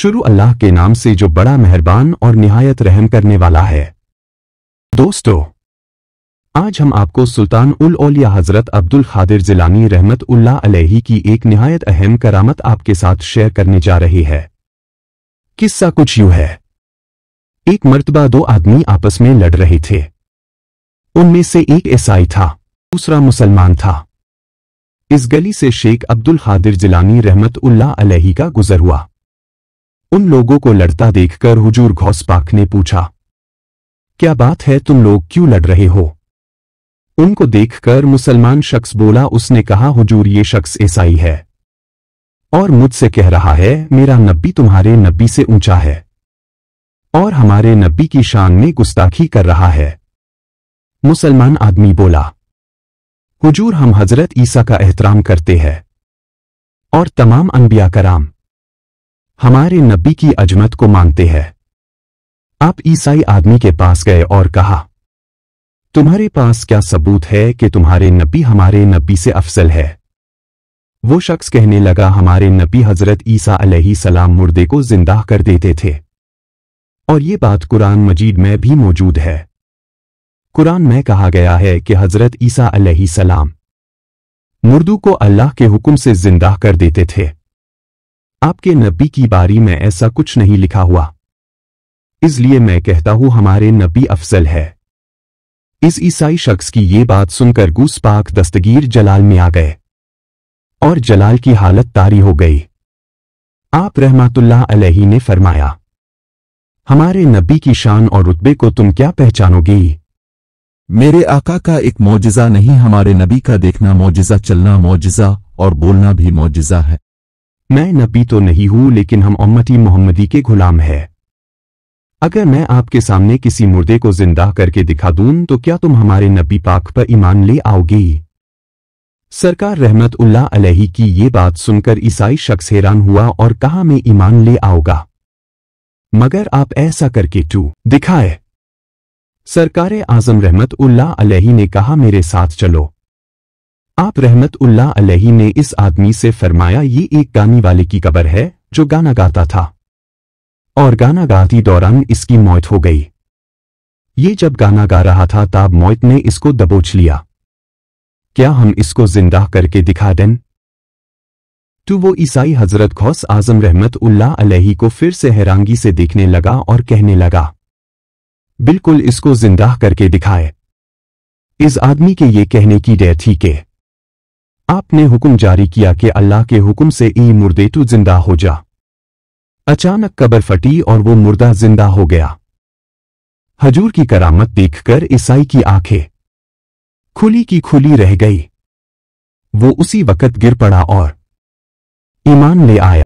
शुरू अल्लाह के नाम से जो बड़ा मेहरबान और निहायत रहम करने वाला है दोस्तों आज हम आपको सुल्तान उल ओलिया हजरत अब्दुल खादिर जिलानी रहमत उल्ला अलही की एक निहायत अहम करामत आपके साथ शेयर करने जा रही है किस्सा कुछ यूं है एक मर्तबा दो आदमी आपस में लड़ रहे थे उनमें से एक ईसाई था दूसरा मुसलमान था इस गली से शेख अब्दुल खादिर जिलानी रहमत उल्ला अलही का गुजर हुआ उन लोगों को लड़ता देखकर हुजूर घोस पाक ने पूछा क्या बात है तुम लोग क्यों लड़ रहे हो उनको देखकर मुसलमान शख्स बोला उसने कहा हुजूर ये शख्स ईसाई है और मुझसे कह रहा है मेरा नब्बी तुम्हारे नब्बी से ऊंचा है और हमारे नब्बी की शान में गुस्ताखी कर रहा है मुसलमान आदमी बोला हुजूर हम हजरत ईसा का एहतराम करते हैं और तमाम अनबिया कराम हमारे नबी की अजमत को मांगते हैं आप ईसाई आदमी के पास गए और कहा तुम्हारे पास क्या सबूत है कि तुम्हारे नबी हमारे नबी से अफसल है वो शख्स कहने लगा हमारे नबी हजरत ईसा अलही सलाम मुर्दे को जिंदा कर देते थे और ये बात कुरान मजीद में भी मौजूद है कुरान में कहा गया है कि हजरत ईसा अलही सलाम मुर्दू को अल्लाह के हुक्म से जिंदा कर देते थे आपके नबी की बारी में ऐसा कुछ नहीं लिखा हुआ इसलिए मैं कहता हूं हमारे नबी अफजल है इस ईसाई शख्स की ये बात सुनकर गूस पाक दस्तगीर जलाल में आ गए और जलाल की हालत तारी हो गई आप रहमतुल्ला अलैही ने फरमाया हमारे नबी की शान और रुतबे को तुम क्या पहचानोगे मेरे आका का एक मोजिज़ा नहीं हमारे नबी का देखना मोजिज़ा चलना मोजिज़ा और बोलना भी मोजिज़ा है मैं नबी तो नहीं हूं लेकिन हम उम्मती मोहम्मदी के गुलाम है अगर मैं आपके सामने किसी मुर्दे को जिंदा करके दिखा दूं तो क्या तुम हमारे नबी पाक पर ईमान ले आओगी सरकार रहमत उल्लाह अलही की ये बात सुनकर ईसाई शख्स हैरान हुआ और कहा मैं ईमान ले आऊंगा मगर आप ऐसा करके टू दिखाए सरकार आजम रहमत उल्लाह अलही ने कहा मेरे साथ चलो आप रहमत उल्ला अलही ने इस आदमी से फरमाया ये एक गाने वाले की कबर है जो गाना गाता था और गाना गाती दौरान इसकी मौत हो गई ये जब गाना गा रहा था तब मौत ने इसको दबोच लिया क्या हम इसको जिंदा करके दिखा दें तो वो ईसाई हजरत खौस आजम रहमत उल्लाह अलही को फिर से हैरानगी से देखने लगा और कहने लगा बिल्कुल इसको जिंदा करके दिखाए इस आदमी के ये कहने की डर थी के आपने हुक्म जारी किया कि अल्लाह के हुक्म से ई मुर्दे तू जिंदा हो जा अचानक कबर फटी और वो मुर्दा जिंदा हो गया हजूर की करामत देखकर ईसाई की आंखें खुली की खुली रह गई वो उसी वक्त गिर पड़ा और ईमान ले आया